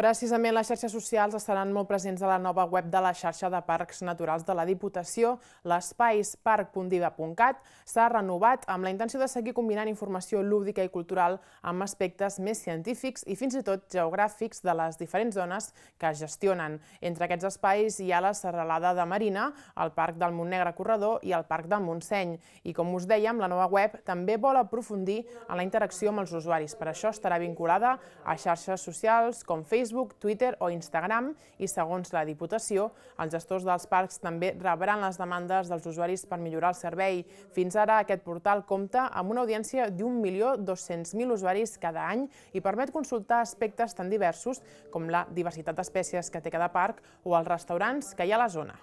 Precisament les xarxes socials estaran molt presents a la nova web de la xarxa de parcs naturals de la Diputació. L'espaisparc.diva.cat s'ha renovat amb la intenció de seguir combinant informació lúdica i cultural amb aspectes més científics i fins i tot geogràfics de les diferents zones que es gestionen. Entre aquests espais hi ha la Serralada de Marina, el Parc del Montnegre Corredor i el Parc del Montseny. I com us dèiem, la nova web també vol aprofundir en la interacció amb els usuaris. Per això estarà vinculada a xarxes socials com Facebook, Facebook, Twitter o Instagram i, segons la Diputació, els gestors dels parcs també rebran les demandes dels usuaris per millorar el servei. Fins ara, aquest portal compta amb una audiència d'un milió 200.000 usuaris cada any i permet consultar aspectes tan diversos com la diversitat d'espècies que té cada parc o els restaurants que hi ha a la zona.